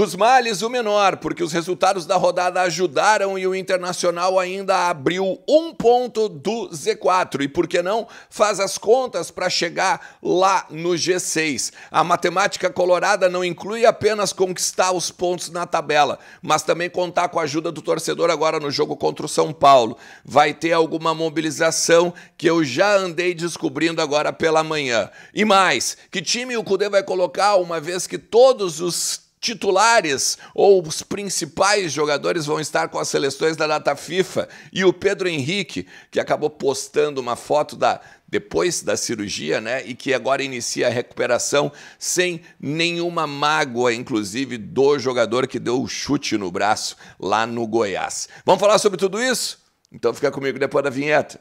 Dos males, o menor, porque os resultados da rodada ajudaram e o Internacional ainda abriu um ponto do Z4. E por que não faz as contas para chegar lá no G6? A matemática colorada não inclui apenas conquistar os pontos na tabela, mas também contar com a ajuda do torcedor agora no jogo contra o São Paulo. Vai ter alguma mobilização que eu já andei descobrindo agora pela manhã. E mais, que time o Cudê vai colocar, uma vez que todos os titulares ou os principais jogadores vão estar com as seleções da data FIFA. E o Pedro Henrique, que acabou postando uma foto da depois da cirurgia, né, e que agora inicia a recuperação sem nenhuma mágoa, inclusive do jogador que deu o chute no braço lá no Goiás. Vamos falar sobre tudo isso? Então fica comigo depois da vinheta.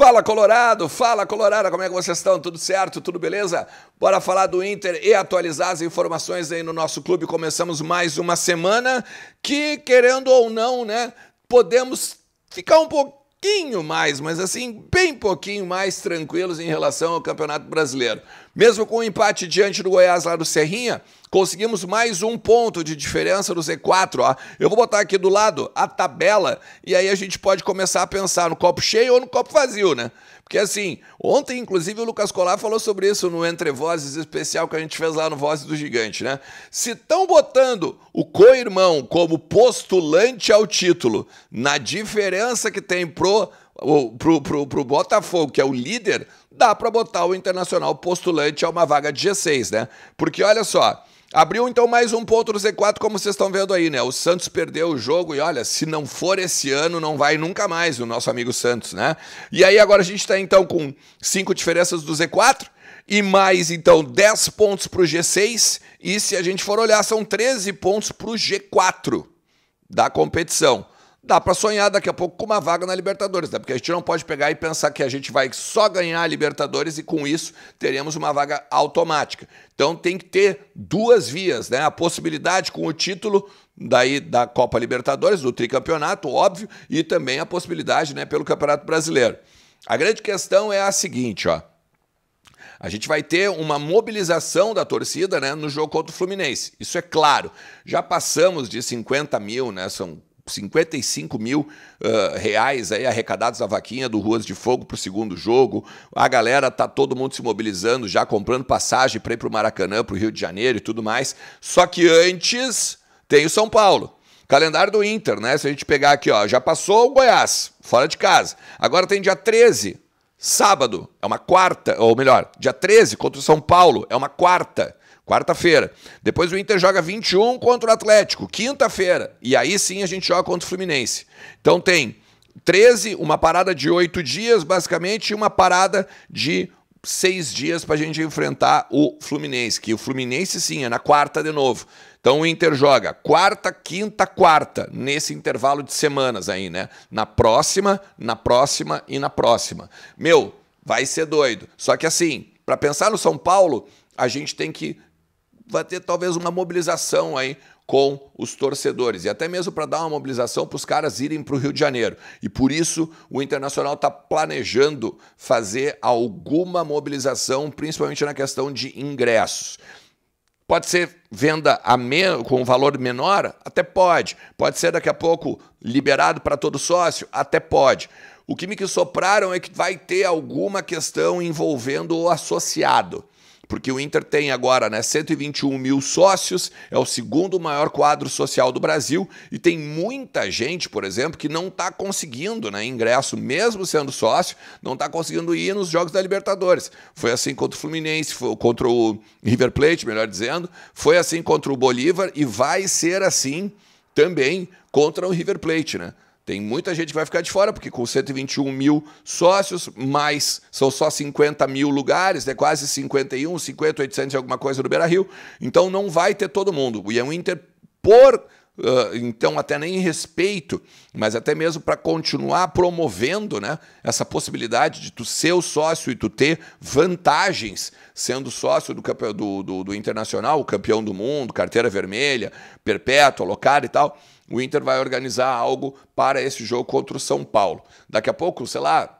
Fala Colorado, fala Colorado, como é que vocês estão? Tudo certo? Tudo beleza? Bora falar do Inter e atualizar as informações aí no nosso clube. Começamos mais uma semana que, querendo ou não, né, podemos ficar um pouquinho mais, mas assim, bem pouquinho mais tranquilos em relação ao Campeonato Brasileiro. Mesmo com o um empate diante do Goiás lá do Serrinha, conseguimos mais um ponto de diferença no Z4. Ó. Eu vou botar aqui do lado a tabela e aí a gente pode começar a pensar no copo cheio ou no copo vazio, né? Porque assim, ontem inclusive o Lucas Colar falou sobre isso no Entre Vozes especial que a gente fez lá no Vozes do Gigante, né? Se estão botando o co-irmão como postulante ao título, na diferença que tem pro, pro, pro, pro Botafogo, que é o líder, dá para botar o Internacional postulante a uma vaga de G6, né? Porque olha só, Abriu então mais um ponto no Z4, como vocês estão vendo aí, né? O Santos perdeu o jogo e olha, se não for esse ano, não vai nunca mais o nosso amigo Santos, né? E aí agora a gente está então com cinco diferenças do Z4 e mais então 10 pontos para o G6. E se a gente for olhar, são 13 pontos para o G4 da competição dá para sonhar daqui a pouco com uma vaga na Libertadores, né? porque a gente não pode pegar e pensar que a gente vai só ganhar a Libertadores e com isso teremos uma vaga automática. Então tem que ter duas vias, né? A possibilidade com o título daí da Copa Libertadores, do tricampeonato, óbvio, e também a possibilidade, né, pelo Campeonato Brasileiro. A grande questão é a seguinte, ó. A gente vai ter uma mobilização da torcida né, no jogo contra o Fluminense. Isso é claro. Já passamos de 50 mil, né? São 55 mil uh, reais aí arrecadados na vaquinha do Ruas de Fogo para o segundo jogo. A galera tá todo mundo se mobilizando, já comprando passagem para ir para o Maracanã, para o Rio de Janeiro e tudo mais. Só que antes tem o São Paulo. Calendário do Inter, né? Se a gente pegar aqui, ó, já passou o Goiás, fora de casa. Agora tem dia 13, Sábado é uma quarta, ou melhor, dia 13 contra o São Paulo, é uma quarta, quarta-feira. Depois o Inter joga 21 contra o Atlético, quinta-feira. E aí sim a gente joga contra o Fluminense. Então tem 13, uma parada de oito dias, basicamente, e uma parada de seis dias para a gente enfrentar o Fluminense, que o Fluminense sim é na quarta de novo. Então o Inter joga quarta, quinta, quarta, nesse intervalo de semanas aí, né? Na próxima, na próxima e na próxima. Meu, vai ser doido. Só que assim, para pensar no São Paulo, a gente tem que vai ter talvez uma mobilização aí com os torcedores e até mesmo para dar uma mobilização para os caras irem para o Rio de Janeiro. E por isso o Internacional está planejando fazer alguma mobilização, principalmente na questão de ingressos. Pode ser venda a com um valor menor? Até pode. Pode ser daqui a pouco liberado para todo sócio? Até pode. O que me que sopraram é que vai ter alguma questão envolvendo o associado porque o Inter tem agora né, 121 mil sócios, é o segundo maior quadro social do Brasil e tem muita gente, por exemplo, que não está conseguindo né, ingresso, mesmo sendo sócio, não está conseguindo ir nos Jogos da Libertadores. Foi assim contra o Fluminense, foi, contra o River Plate, melhor dizendo, foi assim contra o Bolívar e vai ser assim também contra o River Plate, né? Tem muita gente que vai ficar de fora, porque com 121 mil sócios, mais são só 50 mil lugares, é né? quase 51, 50, 800 e alguma coisa do Beira Rio. Então não vai ter todo mundo. E é um Inter por. Uh, então, até nem respeito, mas até mesmo para continuar promovendo né, essa possibilidade de tu ser o sócio e tu ter vantagens sendo sócio do, do, do, do Internacional, campeão do mundo, carteira vermelha, perpétua, locada e tal o Inter vai organizar algo para esse jogo contra o São Paulo. Daqui a pouco, sei lá,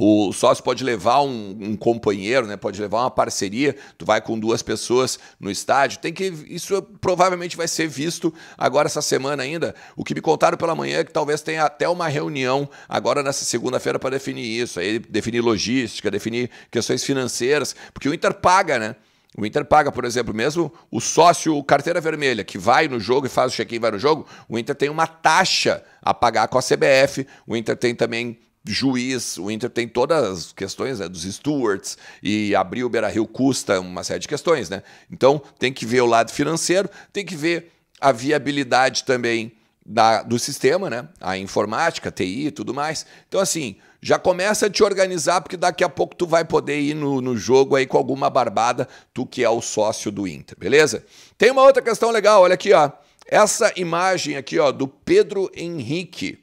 o sócio pode levar um, um, companheiro, né? Pode levar uma parceria. Tu vai com duas pessoas no estádio. Tem que isso provavelmente vai ser visto agora essa semana ainda. O que me contaram pela manhã é que talvez tenha até uma reunião agora nessa segunda-feira para definir isso, aí definir logística, definir questões financeiras, porque o Inter paga, né? O Inter paga, por exemplo, mesmo o sócio carteira vermelha, que vai no jogo e faz o check-in vai no jogo, o Inter tem uma taxa a pagar com a CBF, o Inter tem também juiz, o Inter tem todas as questões né, dos stewards e abrir o Beira-Rio custa uma série de questões, né? Então tem que ver o lado financeiro, tem que ver a viabilidade também da, do sistema, né? A informática, TI e tudo mais. Então assim, já começa a te organizar, porque daqui a pouco tu vai poder ir no, no jogo aí com alguma barbada, tu que é o sócio do Inter, beleza? Tem uma outra questão legal, olha aqui, ó. Essa imagem aqui, ó, do Pedro Henrique.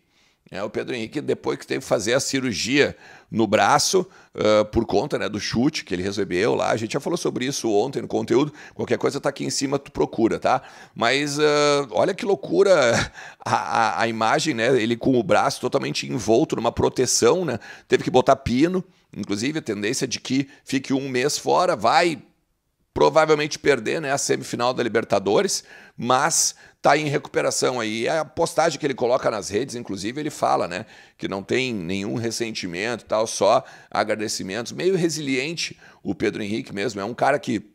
É, o Pedro Henrique, depois que teve que fazer a cirurgia no braço, uh, por conta né, do chute que ele recebeu lá, a gente já falou sobre isso ontem no conteúdo, qualquer coisa tá aqui em cima, tu procura, tá? Mas uh, olha que loucura a, a, a, imagem, né? Ele com o braço totalmente envolto numa proteção, né? Teve que botar pino, inclusive a tendência é de que fique um mês fora, vai provavelmente perder né, a semifinal da Libertadores, mas está em recuperação aí. É a postagem que ele coloca nas redes, inclusive, ele fala né, que não tem nenhum ressentimento, tal, só agradecimentos. Meio resiliente o Pedro Henrique mesmo, é um cara que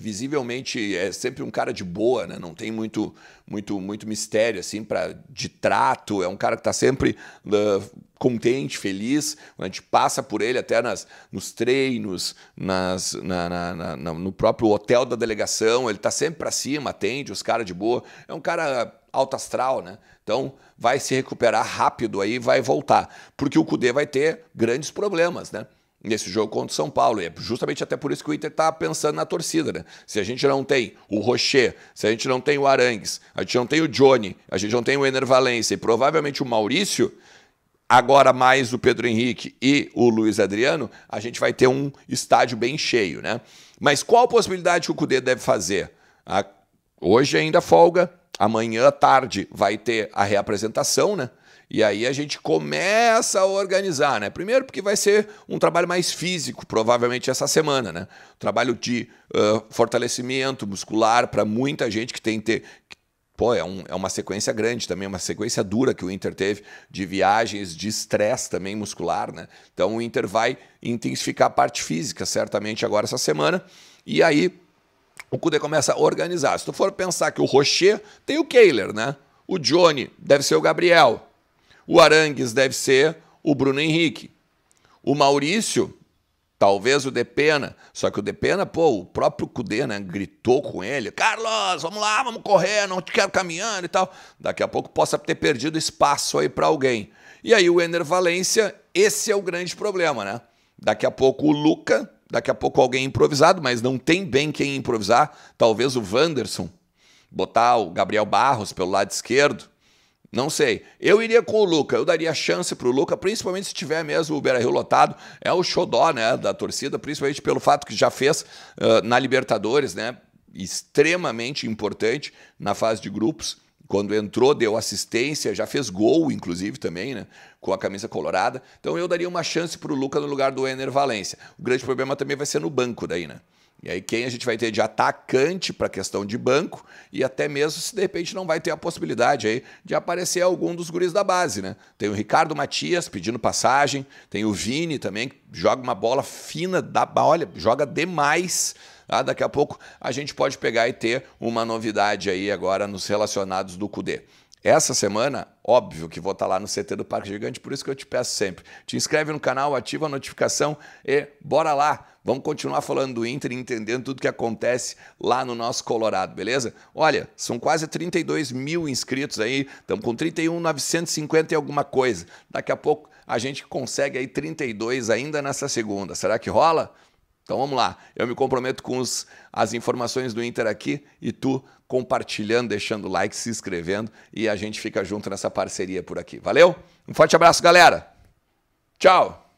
visivelmente é sempre um cara de boa, né? Não tem muito muito muito mistério assim para de trato, é um cara que está sempre uh, contente, feliz. A gente passa por ele até nas nos treinos, nas na, na, na, no próprio hotel da delegação, ele está sempre para cima, atende os caras de boa. É um cara alto astral, né? Então vai se recuperar rápido aí, vai voltar, porque o Cudê vai ter grandes problemas, né? nesse jogo contra o São Paulo. E é justamente até por isso que o Inter está pensando na torcida, né? Se a gente não tem o Rocher, se a gente não tem o Arangues, a gente não tem o Johnny, a gente não tem o Ener Valencia e provavelmente o Maurício, agora mais o Pedro Henrique e o Luiz Adriano, a gente vai ter um estádio bem cheio, né? Mas qual a possibilidade que o Cudê deve fazer? Ah, hoje ainda folga, amanhã à tarde vai ter a reapresentação, né? E aí a gente começa a organizar, né? Primeiro porque vai ser um trabalho mais físico, provavelmente essa semana, né? Trabalho de uh, fortalecimento muscular para muita gente que tem que ter, pô, é, um, é, uma sequência grande também, uma sequência dura que o Inter teve de viagens, de estresse também muscular, né? Então o Inter vai intensificar a parte física, certamente, agora essa semana. E aí o Cude começa a organizar. Se tu for pensar que o Rocher tem o Kehler, né? O Johnny deve ser o Gabriel. O Arangues deve ser o Bruno Henrique. O Maurício, talvez o Depena. Só que o Depena, pô, o próprio Cudê, né, gritou com ele: Carlos, vamos lá, vamos correr, não te quero caminhando e tal. Daqui a pouco possa ter perdido espaço aí para alguém. E aí o Ener Valência, esse é o grande problema, né? Daqui a pouco o Luca, daqui a pouco alguém improvisado, mas não tem bem quem improvisar. Talvez o Wanderson, botar o Gabriel Barros pelo lado esquerdo. Não sei. Eu iria com o Luca, eu daria chance para o Luca, principalmente se tiver mesmo o Beira-Rio lotado. É o xodó né, da torcida, principalmente pelo fato que já fez uh, na Libertadores, né? Extremamente importante na fase de grupos. Quando entrou, deu assistência, já fez gol, inclusive, também, né? Com a camisa colorada. Então eu daria uma chance para o Luca no lugar do Ener Valência. O grande problema também vai ser no banco daí, né? E aí quem a gente vai ter de atacante para questão de banco e até mesmo se de repente não vai ter a possibilidade aí de aparecer algum dos guris da base, né? Tem o Ricardo Matias pedindo passagem, tem o Vini também que joga uma bola fina, da, olha, joga demais. Ah, daqui a pouco a gente pode pegar e ter uma novidade aí agora nos relacionados do CUDE. Essa semana, óbvio que vou estar tá lá no CT do Parque Gigante, por isso que eu te peço sempre: te inscreve no canal, ativa a notificação e bora lá! Vamos continuar falando do Inter e entendendo tudo que acontece lá no nosso Colorado, beleza? Olha, são quase 32 mil inscritos aí, estamos com 31,950 e alguma coisa. Daqui a pouco a gente consegue aí 32 ainda nessa segunda. Será que rola? Então vamos lá, eu me comprometo com os, as informações do Inter aqui e tu compartilhando, deixando like, se inscrevendo e a gente fica junto nessa parceria por aqui. Valeu? Um forte abraço, galera! Tchau!